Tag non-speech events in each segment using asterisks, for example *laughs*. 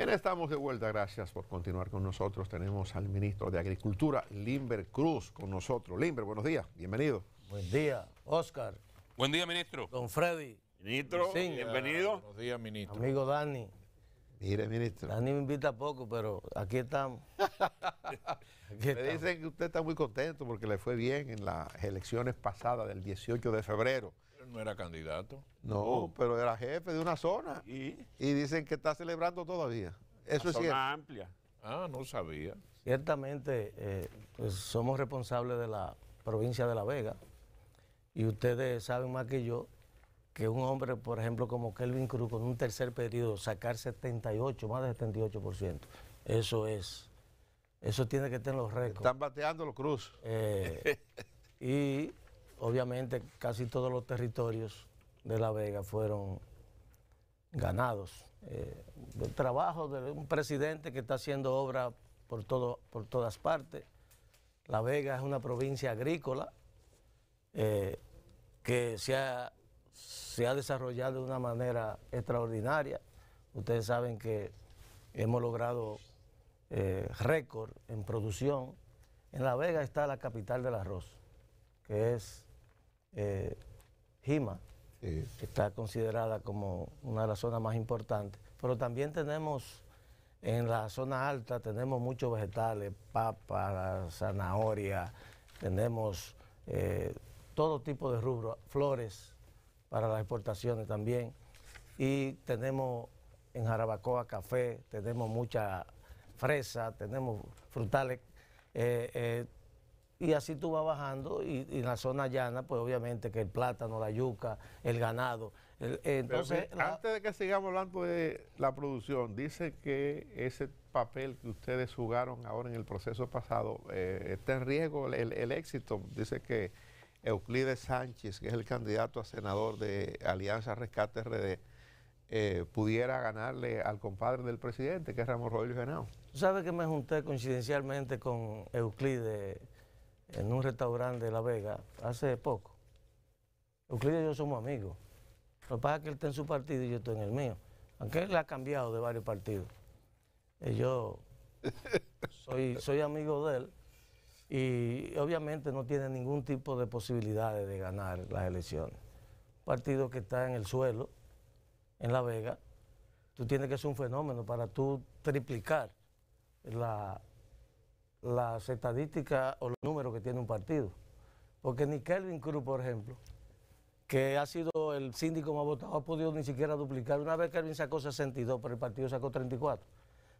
Bien, estamos de vuelta. Gracias por continuar con nosotros. Tenemos al ministro de Agricultura, Limber Cruz, con nosotros. Limber, buenos días. Bienvenido. Buen día, Oscar. Buen día, ministro. Don Freddy. Ministro, bienvenido. Buenos días, ministro. Amigo Dani. Mire, ministro. Dani me invita poco, pero aquí estamos. *laughs* me dicen que usted está muy contento porque le fue bien en las elecciones pasadas del 18 de febrero no era candidato. No, oh. pero era jefe de una zona. ¿Y? dicen que está celebrando todavía. Eso es zona amplia. Ah, no sabía. Ciertamente, eh, pues, somos responsables de la provincia de La Vega y ustedes saben más que yo que un hombre, por ejemplo, como Kelvin Cruz, con un tercer periodo, sacar 78, más de 78%, eso es, eso tiene que tener los récords. Están bateando los Cruz. Eh, *laughs* y obviamente casi todos los territorios de La Vega fueron ganados. Eh, el trabajo de un presidente que está haciendo obra por, todo, por todas partes. La Vega es una provincia agrícola eh, que se ha, se ha desarrollado de una manera extraordinaria. Ustedes saben que hemos logrado eh, récord en producción. En La Vega está la capital del arroz, que es eh, Jima, que está considerada como una de las zonas más importantes, pero también tenemos en la zona alta, tenemos muchos vegetales, papas, zanahoria, tenemos eh, todo tipo de rubros, flores para las exportaciones también, y tenemos en Jarabacoa café, tenemos mucha fresa, tenemos frutales. Eh, eh, y así tú vas bajando y, en la zona llana, pues obviamente que el plátano, la yuca, el ganado. Eh, entonces, antes de que sigamos hablando de la producción, dice que ese papel que ustedes jugaron ahora en el proceso pasado eh, está en riesgo el, éxito. Dice que Euclides Sánchez, que es el candidato a senador de Alianza Rescate RD, eh, pudiera ganarle al compadre del presidente, que es Ramón Rodríguez Genao. ¿Sabe que me junté coincidencialmente con Euclides en un restaurante de La Vega hace poco. Euclides y yo somos amigos. Lo que pasa es que él está en su partido y yo estoy en el mío. Aunque él ha cambiado de varios partidos. Eh, yo *laughs* soy, soy amigo de él y obviamente no tiene ningún tipo de posibilidades de ganar las elecciones. Un partido que está en el suelo, en La Vega, tú tienes que ser un fenómeno para tú triplicar la, las estadísticas o los números que tiene un partido. Porque ni Kelvin Cruz, por ejemplo, que ha sido el síndico más votado, ha podido ni siquiera duplicar. Una vez Kelvin sacó 62, pero el partido sacó 34.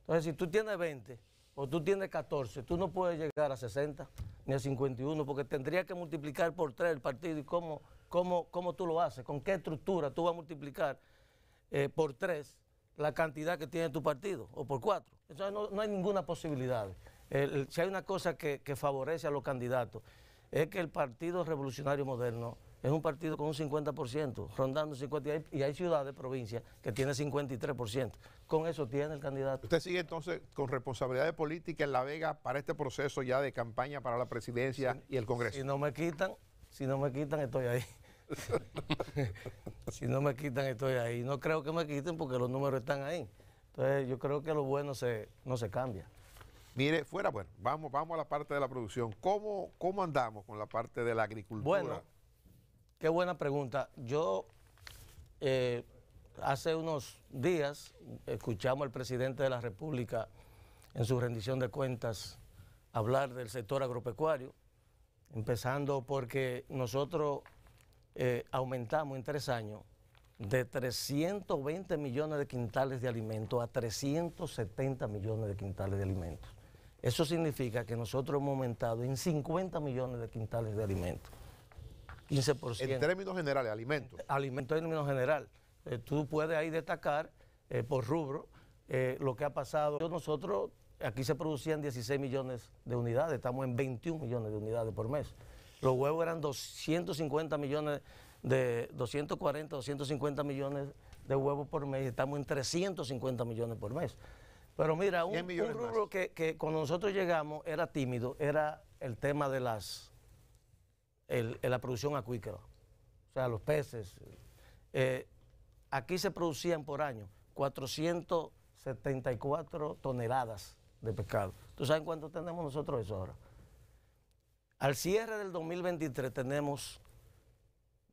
Entonces, si tú tienes 20 o tú tienes 14, tú no puedes llegar a 60 ni a 51, porque tendría que multiplicar por 3 el partido. ¿Y cómo, cómo, cómo tú lo haces? ¿Con qué estructura tú vas a multiplicar eh, por 3 la cantidad que tiene tu partido o por 4? Entonces, no, no hay ninguna posibilidad si hay una cosa que, favorece a los candidatos, es que el Partido Revolucionario Moderno es un partido con un 50%, rondando 50%, y hay, ciudades, provincias, que tiene 53%. Con eso tiene el candidato. Usted sigue entonces con responsabilidades políticas en La Vega para este proceso ya de campaña para la presidencia y el Congreso. Si no me quitan, si no me quitan, estoy ahí. *laughs* si no me quitan, estoy ahí. No creo que me quiten porque los números están ahí. Entonces yo creo que lo bueno no se cambia. Mire, fuera, bueno, vamos, vamos a la parte de la producción. ¿Cómo, andamos con la parte de la agricultura? Bueno, qué buena pregunta. Yo, eh, hace unos días, escuchamos al presidente de la República en su rendición de cuentas hablar del sector agropecuario, empezando porque nosotros eh, aumentamos en tres años de 320 millones de quintales de alimentos a 370 millones de quintales de alimentos. Eso significa que nosotros hemos aumentado en 50 millones de quintales de alimentos. 15%. En términos generales, alimentos. Alimentos en términos generales. Eh, tú puedes ahí destacar eh, por rubro eh, lo que ha pasado. Nosotros aquí se producían 16 millones de unidades, estamos en 21 millones de unidades por mes. Los huevos eran 250 millones de 240, 250 millones de huevos por mes, estamos en 350 millones por mes. Pero mira, un, rubro que, cuando nosotros llegamos era tímido, era el tema de las la producción acuícola. O sea, los peces. Eh, aquí se producían por año 474 toneladas de pescado. ¿Tú sabes cuánto tenemos nosotros eso ahora? Al cierre del 2023 tenemos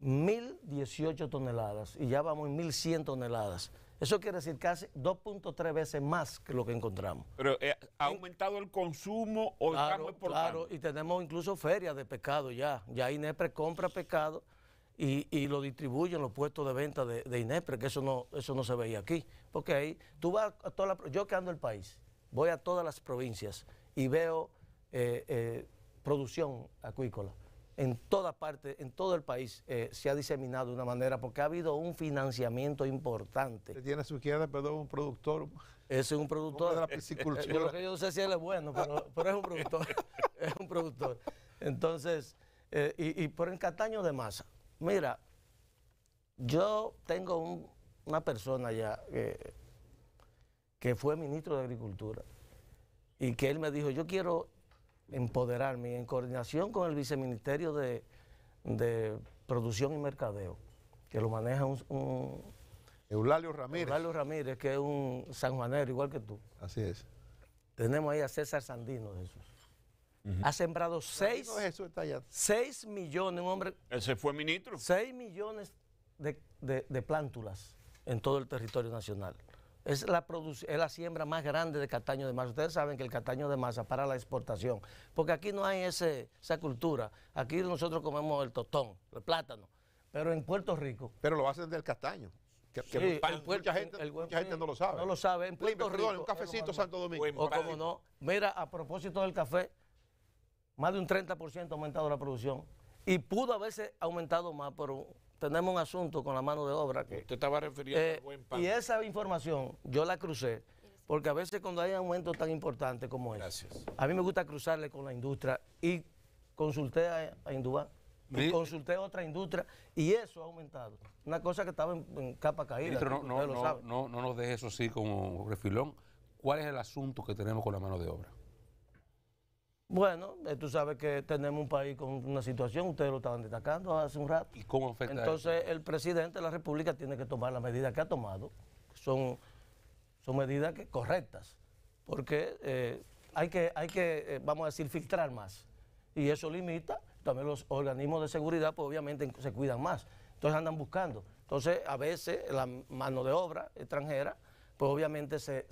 1.018 toneladas y ya vamos en 1.100 toneladas. Eso quiere decir casi 2.3 veces más que lo que encontramos. Pero eh, ha aumentado el consumo o claro, por Claro, y tenemos incluso ferias de pescado ya. Ya INEPRE compra pescado y, lo distribuye en los puestos de venta de, INEPRE, que eso no, eso no se veía aquí. Porque ahí, tú vas a toda la, yo que ando el país, voy a todas las provincias y veo eh, eh, producción acuícola en toda parte, en todo el país, eh, se ha diseminado de una manera porque ha habido un financiamiento importante. tiene su izquierda, perdón, un productor. Ese es un productor. De la piscicultura. *laughs* yo no sé si él es bueno, pero, es un productor. *laughs* es un productor. Entonces, eh, y, por el Cataño de Masa. Mira, yo tengo una persona ya eh, que fue ministro de Agricultura y que él me dijo, yo quiero empoderarme en coordinación con el viceministerio de, producción y mercadeo, que lo maneja un, Eulalio Ramírez. Eulalio Ramírez, que es un sanjuanero igual que tú. Así es. Tenemos ahí a César Sandino, de Ha sembrado 6 seis, millones, un hombre. Ese fue ministro. 6 millones de plántulas en todo el territorio nacional. Es la, es la siembra más grande de castaño de masa. Ustedes saben que el castaño de masa para la exportación, porque aquí no hay esa cultura. Aquí nosotros comemos el tostón, el plátano, pero en Puerto Rico. Pero lo hacen del castaño. Que, mucha, gente, no lo sabe. No lo sabe. En Puerto Rico. un cafecito Santo Domingo. O como no. Mira, a propósito del café, más de un 30% ha aumentado la producción. Y pudo haberse aumentado más, pero tenemos un asunto con la mano de obra que... Usted estaba refiriendo eh, buen pan. Y esa información yo la crucé, porque a veces cuando hay aumento tan importante como este, a mí me gusta cruzarle con la industria y consulté a, a Indubá, consulté a otra industria y eso ha aumentado. Una cosa que estaba en, capa caída. Ministro, no, no, no, no nos deje eso así como refilón. ¿Cuál es el asunto que tenemos con la mano de obra? Bueno, eh, tú sabes que tenemos un país con una situación, ustedes lo estaban destacando hace un rato. ¿Y cómo afecta Entonces el presidente de la República tiene que tomar las medidas que ha tomado, que son, son medidas correctas, porque eh, hay que, hay que eh, vamos a decir, filtrar más. Y eso limita, también los organismos de seguridad pues obviamente se cuidan más, entonces andan buscando. Entonces a veces la mano de obra extranjera pues obviamente se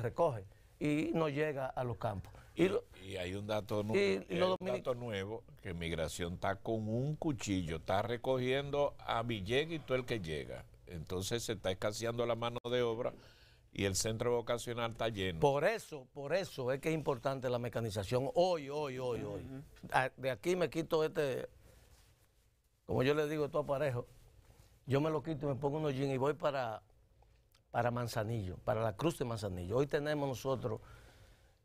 recoge y no llega a los campos. Y, hay un, eh, dato, nuevo, que migración está con un cuchillo, está recogiendo a Villegas y todo el que llega. Entonces se está escaseando la mano de obra y el centro vocacional está lleno. Por eso, por eso es que es importante la mecanización hoy, hoy, hoy, hoy. Ah, de aquí me quito este, como yo le digo, todo aparejo. Yo me lo quito y me pongo unos jeans y voy para, para Manzanillo, para la Cruz de Manzanillo. Hoy tenemos nosotros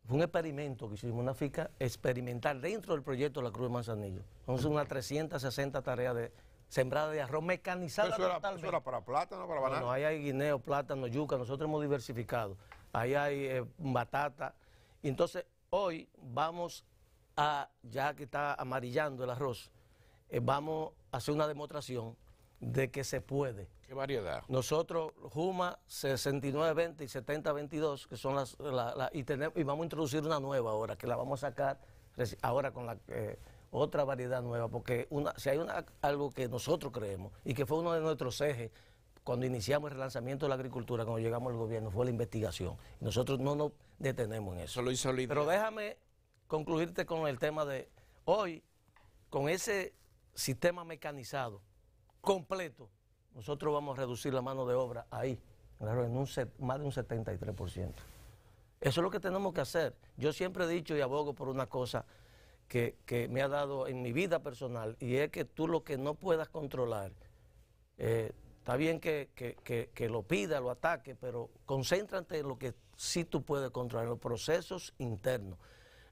fue un experimento que hicimos, una fica experimental dentro del proyecto de la Cruz de Manzanillo. Hicimos unas 360 tareas de sembrada de arroz mecanizada. Eso eso era, para plátano, para banana. No ahí hay guineo, plátano, yuca, nosotros hemos diversificado. Ahí hay eh, batata. Entonces, hoy vamos a, ya que está amarillando el arroz, eh, vamos a hacer una demostración de que se puede variedad. Nosotros, Juma 6920 y 7022, que son las, y, tenemos, y vamos a introducir una nueva ahora, que la vamos a sacar ahora con la eh, otra variedad nueva, porque una, si hay una, algo que nosotros creemos y que fue uno de nuestros ejes cuando iniciamos el relanzamiento de la agricultura, cuando llegamos al gobierno, fue la investigación. Nosotros no nos detenemos en eso. Pero déjame concluirte con el tema de hoy, con ese sistema mecanizado completo nosotros vamos a reducir la mano de obra ahí, claro, en un más de un 73%. Eso es lo que tenemos que hacer. Yo siempre he dicho y abogo por una cosa que, me ha dado en mi vida personal, y es que tú lo que no puedas controlar, eh, está bien que, que, lo pida, lo ataque, pero concéntrate en lo que sí tú puedes controlar, en los procesos internos,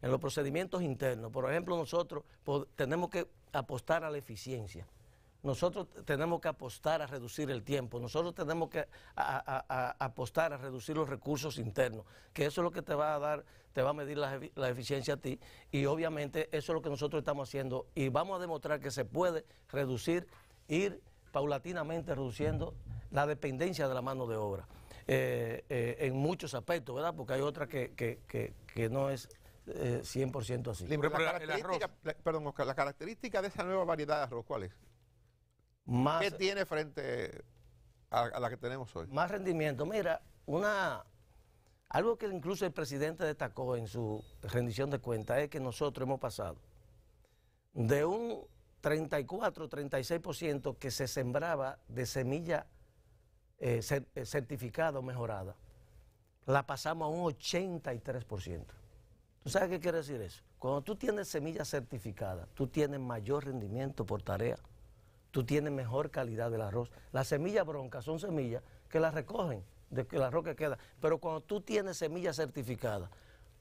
en los procedimientos internos. Por ejemplo, nosotros tenemos que apostar a la eficiencia. Nosotros tenemos que apostar a reducir el tiempo, nosotros tenemos que apostar a reducir los recursos internos, que eso es lo que te va a dar, te va a medir la, eficiencia a ti y obviamente eso es lo que nosotros estamos haciendo y vamos a demostrar que se puede reducir, ir paulatinamente reduciendo la dependencia de la mano de obra eh, eh, en muchos aspectos, ¿verdad? Porque hay otra que, no es 100% eh, así. la, la característica de esa nueva variedad de arroz, ¿cuál es? ¿Qué tiene frente a, la que tenemos hoy? Más rendimiento. Mira, una, algo que incluso el presidente destacó en su rendición de cuentas es que nosotros hemos pasado de un 34, 36% que se sembraba de semilla eh, eh, certificada o mejorada, la pasamos a un 83%. ¿Tú sabes qué quiere decir eso? Cuando tú tienes semilla certificada, tú tienes mayor rendimiento por tarea tú tienes mejor calidad del arroz. Las semillas broncas son semillas que las recogen, de que el arroz que queda. Pero cuando tú tienes semillas certificadas,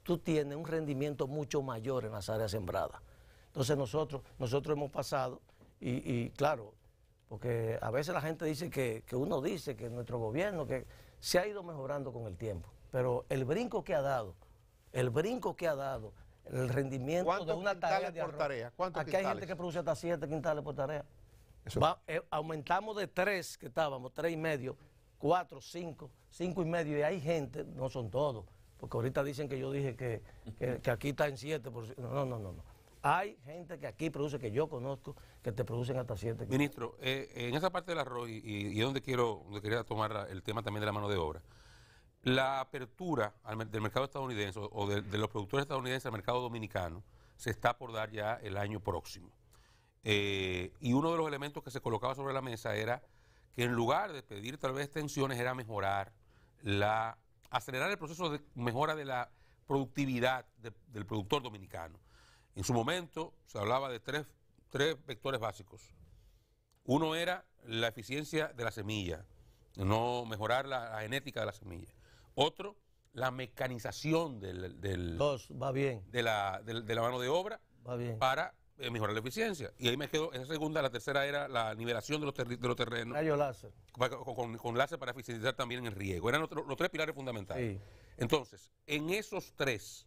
tú tienes un rendimiento mucho mayor en las áreas sembradas. Entonces nosotros, nosotros hemos pasado, y, claro, porque a veces la gente dice que, que, uno dice que nuestro gobierno que se ha ido mejorando con el tiempo, pero el brinco que ha dado, el brinco que ha dado, el rendimiento de una tarea de arroz, por tarea? aquí hay gente que produce hasta 7 quintales por tarea. Eh, aumentamos de tres que estábamos, tres y medio, cuatro, cinco, cinco y medio, y hay gente, no son todos, porque ahorita dicen que yo dije que, aquí está en siete, por, no, no, no, no. Hay gente que aquí produce, que yo conozco, que te producen hasta siete. Ministro, eh, en esa parte del arroz, y, y donde quiero quería tomar el tema también de la mano de obra, la apertura del mercado estadounidense o de los productores estadounidenses al mercado dominicano se está por dar ya el año próximo. Eh, y uno de los elementos que se colocaba sobre la mesa era que en lugar de pedir tal vez tensiones, era mejorar la, acelerar el proceso de mejora de la productividad del productor dominicano. En su momento se hablaba de tres, vectores básicos. Uno era la eficiencia de la semilla, no mejorar la, genética de la semilla. Otro, la mecanización del, del va bien. De, la, mano de obra va bien. para eh, mejorar la eficiencia. Y ahí me quedo, esa segunda, la tercera era la nivelación de los, de los terrenos. láser. Con, con, láser para eficientizar también el riego. Eran los, tres pilares fundamentales. Entonces, en esos tres,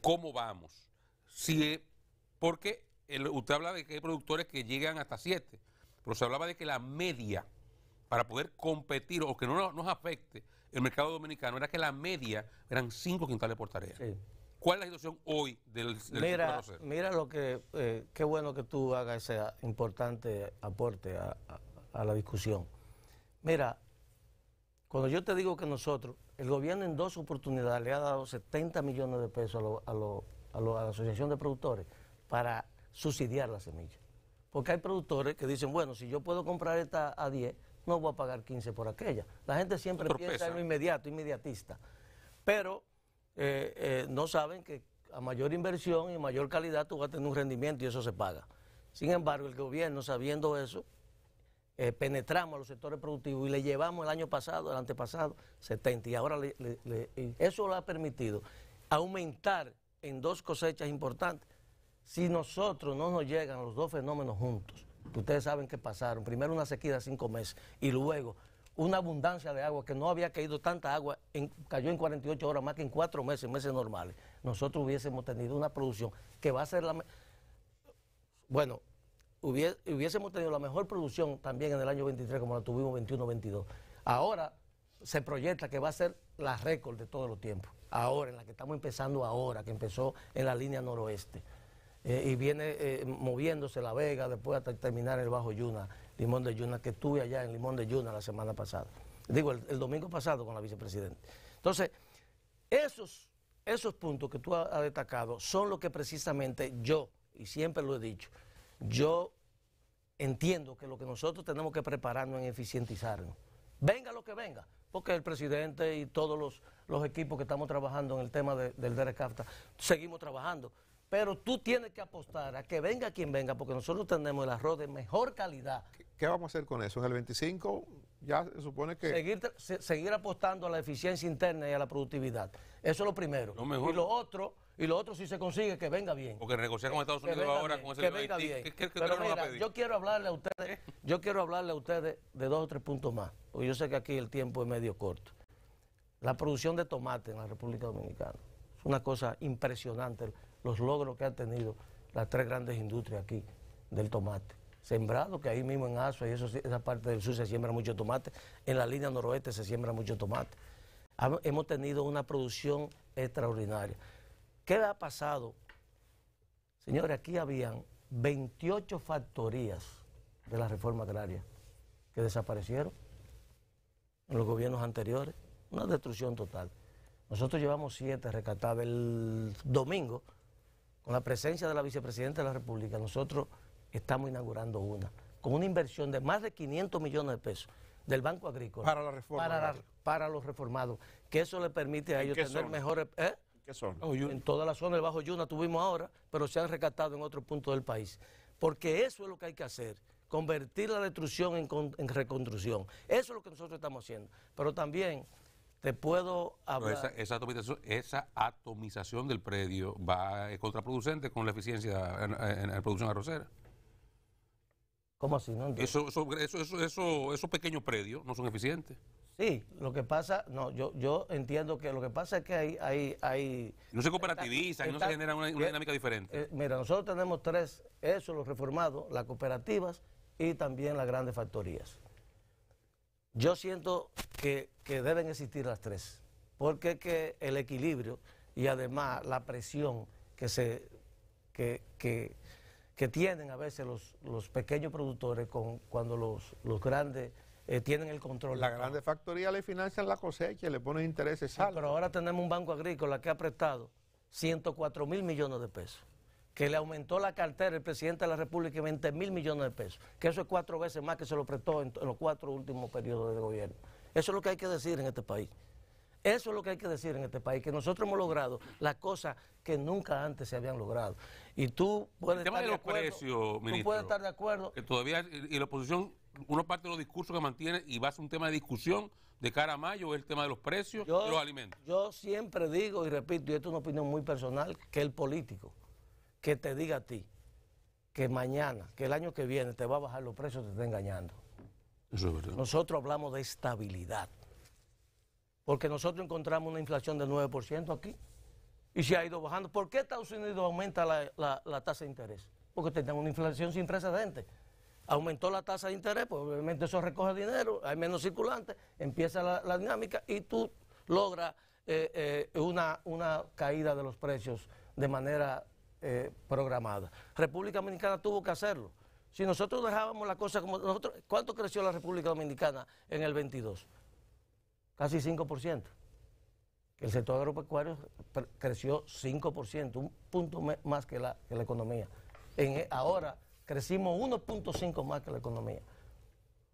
¿cómo vamos? Si, eh, porque usted habla de que hay productores que llegan hasta siete, pero se hablaba de que la media, para poder competir o que no nos afecte el mercado dominicano, era que la media eran cinco quintales por tarea. Sí. ¿Cuál es la situación hoy del, del mira, mira lo que, eh, qué bueno que tú hagas ese importante aporte a, la discusión. Mira, cuando yo te digo que nosotros, el gobierno en dos oportunidades le ha dado 70 millones de pesos a, la Asociación de Productores para subsidiar la semilla. Porque hay productores que dicen, bueno, si yo puedo comprar esta a 10, no voy a pagar 15 por aquella. La gente siempre piensa en lo inmediato, inmediatista. Pero eh, eh, no saben que a mayor inversión y mayor calidad tú vas a tener un rendimiento y eso se paga. Sin embargo, el gobierno, sabiendo eso, eh, penetramos a los sectores productivos y le llevamos el año pasado, el antepasado, 70. Y ahora le, le, eso lo ha permitido aumentar en dos cosechas importantes. Si nosotros no nos llegan los dos fenómenos juntos, ustedes saben que pasaron, primero una sequía de cinco meses y luego una abundancia de agua, que no había caído tanta agua, cayó en 48 horas más que en cuatro meses, meses normales. Nosotros hubiésemos tenido una producción que va a ser la... Bueno, hubiésemos tenido la mejor producción también en el año 23 como la tuvimos 21-22. Ahora se proyecta que va a ser la récord de todos los tiempos. Ahora, en la que estamos empezando ahora, que empezó en la línea noroeste. Eh, y viene eh, moviéndose La Vega, después hasta terminar el Bajo Yuna. Limón de Yuna, que estuve allá en Limón de Yuna la semana pasada. Digo, el, domingo pasado con la vicepresidenta. Entonces, esos, esos puntos que tú has ha destacado son LO que precisamente yo, y siempre lo he dicho, yo entiendo que lo que nosotros tenemos que prepararnos en eficientizarnos. Venga lo que venga, porque el presidente y todos los, equipos que estamos trabajando en el tema de, del DRCAFTA seguimos trabajando. Pero tú tienes que apostar a que venga quien venga, porque nosotros tenemos el arroz de mejor calidad. ¿Qué, vamos a hacer con eso? En el 25 ya se supone que... Seguir, seguir apostando a la eficiencia interna y a la productividad. Eso es lo primero. Lo mejor. Y lo otro, y lo otro si se consigue, que venga bien. Porque negociar con Estados Unidos ahora con ese... Que venga bien. Pero mira, yo quiero hablarle a ustedes, yo quiero hablarle a ustedes de dos o tres puntos más, porque yo sé que aquí el tiempo es medio corto. La producción de tomate en la República Dominicana. Es una cosa impresionante los logros que han tenido las tres grandes industrias aquí del tomate. Sembrado, que ahí mismo en Asua y eso, esa parte del sur se siembra mucho tomate, en la línea noroeste se siembra mucho tomate. Hemos tenido una producción extraordinaria. ¿Qué ha pasado? Señores, aquí habían 28 factorías de la reforma agraria que desaparecieron en los gobiernos anteriores. Una destrucción total. Nosotros llevamos siete recataba El domingo con la presencia de la vicepresidenta de la República, nosotros estamos inaugurando una, con una inversión de más de 500 millones de pesos del Banco Agrícola. Para la reforma. Para, los reformados, que eso le permite a ellos tener mejores... ¿eh? ¿En qué zona? Oh, en toda la zona del Bajo Yuna tuvimos ahora, pero se han rescatado en otro punto del país. Porque eso es lo que hay que hacer convertir la destrucción en, en, reconstrucción. Eso es lo que nosotros estamos haciendo. Pero también te puedo hablar. Esa, atomización, del predio va, es contraproducente con la eficiencia en, LA producción arrocera. ¿Cómo así? No eso, eso, eso, eso, esos pequeños predios no son eficientes. Sí, lo que pasa, no, yo, yo entiendo que lo que pasa es que hay... hay, hay no se cooperativiza, no se genera una, dinámica diferente. Eh, mira, nosotros tenemos tres, eso, los reformados, las cooperativas y también las grandes factorías. Yo siento que, deben existir las tres, porque que el equilibrio y además la presión que se tienen a veces los, pequeños productores con, cuando los, grandes eh, tienen el control. La grande factoría le financian la cosecha y le pone intereses pero ahora tenemos un banco agrícola que ha prestado 104 mil millones de pesos que le aumentó la cartera el presidente de la República 20 mil millones de pesos, que eso es cuatro veces más que se lo prestó en, los cuatro últimos periodos de gobierno. Eso es lo que hay que decir en este país. Eso es lo que hay que decir en este país, que nosotros hemos logrado las cosas que nunca antes se habían logrado. Y tú puedes, estar, de de acuerdo, precios, ministro, tú puedes estar de acuerdo. Que todavía, y la oposición, uno parte de los discursos que mantiene y va a ser un tema de discusión de cara a mayo, el tema de los precios y los alimentos. Yo siempre digo y repito, y esto es una opinión muy personal, que el político que te diga a ti que mañana, que el año que viene te va a bajar los precios, te está engañando. Eso es verdad. Nosotros hablamos de estabilidad. Porque nosotros encontramos una inflación del 9% aquí y se ha ido bajando. ¿Por qué Estados Unidos aumenta la, tasa de interés? Porque tenemos una inflación sin precedentes. Aumentó la tasa de interés, pues obviamente eso recoge dinero, hay menos circulante, empieza la, dinámica y tú logras eh, eh, una, una caída de los precios de manera eh, programada. República Dominicana tuvo que hacerlo. Si nosotros dejábamos la cosa como nosotros, ¿cuánto creció la República Dominicana en el 22? Casi 5%. El sector agropecuario creció 5%, un punto más que la, economía. E, ahora crecimos 1.5 más que la economía.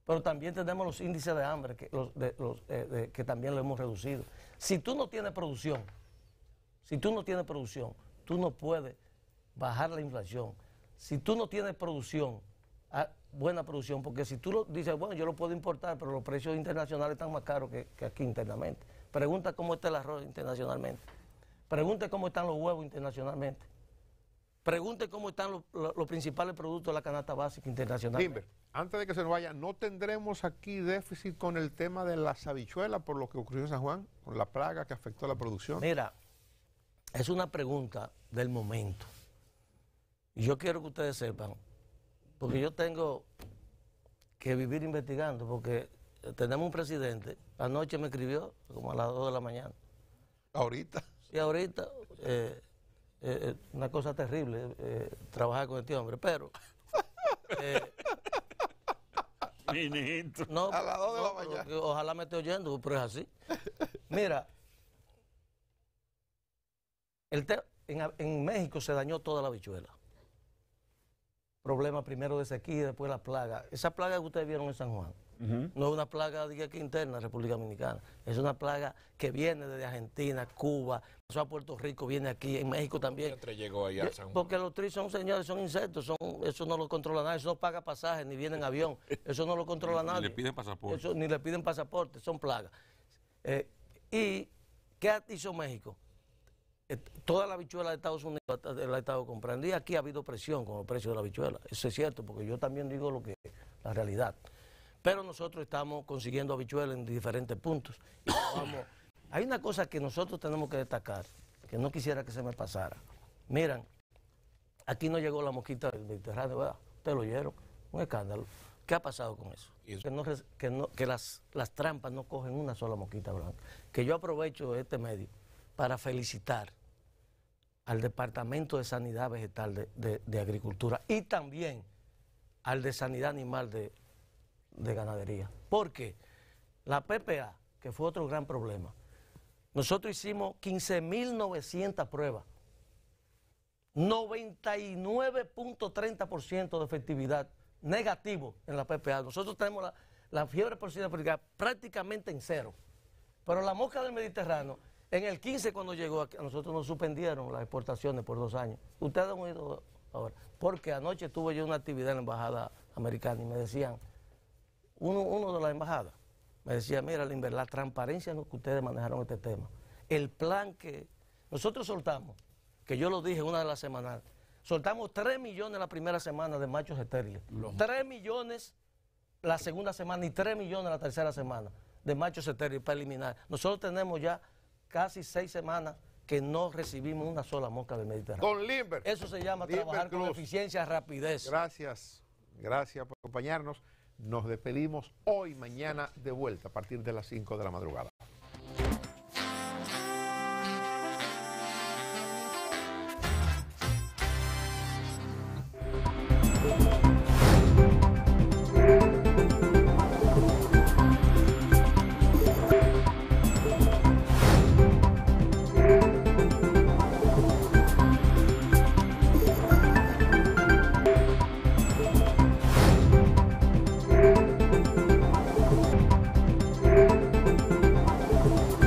Pero también tenemos los índices de hambre, que, eh, que también lo hemos reducido. Si tú no tienes producción, si tú no tienes producción, tú no puedes bajar la inflación. Si tú no tienes producción, ah, buena producción, porque si tú dices, bueno, yo lo puedo importar, pero los precios internacionales están más caros que, aquí internamente. Pregunta cómo está el arroz internacionalmente. Pregunte cómo están los huevos internacionalmente. Pregunte cómo están los, principales productos de la canasta básica internacional. Timber, antes de que se nos vaya, ¿no tendremos aquí déficit con el tema de la habichuelas por lo que ocurrió en San Juan, con la plaga que afectó la producción? Mira, es una pregunta del momento. Yo quiero que ustedes sepan, porque yo tengo que vivir investigando, porque tenemos un presidente, anoche me escribió como a las 2 de la mañana. ¿Ahorita? Sí, ahorita. Eh, eh, eh, una cosa terrible trabajar con este hombre, pero... *laughs* Ministro. No, a las 2 de la mañana. Ojalá me esté oyendo, pero es así. Mira, en, en México se dañó toda la bichuela problema primero de sequía, después la plaga. Esa plaga que ustedes vieron en San Juan no es una plaga diga, que interna de República Dominicana, es una plaga que viene desde Argentina, Cuba, pasó a Puerto Rico, viene aquí, en México también. Este llegó ahí a eh, San Juan? Porque los tris son señores, son insectos, son, eso no lo controla nadie, eso no paga pasajes, ni viene en avión, *laughs* eso no lo controla nadie. Ni le piden pasaporte. Eso, ni le piden pasaporte, son plagas. Eh, ¿Y qué hizo México? Eh, toda la habichuela de Estados Unidos la ha estado comprando y aquí ha habido presión con el precio de la habichuela. Eso es cierto, porque yo también digo lo que la realidad. Pero nosotros estamos consiguiendo habichuelas en diferentes puntos. *coughs* Hay una cosa que nosotros tenemos que destacar, que no quisiera que se me pasara. Miran, aquí no llegó la mosquita del Mediterráneo, Ustedes lo oyeron, un escándalo. ¿Qué ha pasado con eso? Que, las, las trampas no cogen una sola mosquita blanca. Que yo aprovecho este medio para felicitar al Departamento de Sanidad Vegetal de, Agricultura y también al de Sanidad Animal de, Ganadería. Porque la PPA, que fue otro gran problema, nosotros hicimos 15.900 pruebas, 99.30% de efectividad negativo en la PPA. Nosotros tenemos la, la fiebre porcina prácticamente en cero. Pero la mosca del Mediterráneo en el 15 cuando llegó, a nosotros nos suspendieron las exportaciones por dos años. Ustedes han oído ahora, porque anoche tuve yo una actividad en la embajada americana y me decían, uno, de las embajadas, me decía, mira Limber, la transparencia en que ustedes manejaron este tema, el plan que nosotros soltamos, que yo lo dije una de las semanas, soltamos 3 millones la primera semana de machos estériles, 3 millones la segunda semana y 3 millones la tercera semana de machos estériles para eliminar. Nosotros tenemos ya casi seis semanas que no recibimos una sola mosca del Mediterráneo. Don Limber. Eso se llama trabajar con eficiencia, rapidez. Gracias, gracias por acompañarnos. Nos despedimos hoy, mañana, de vuelta, a partir de las 5 de la madrugada.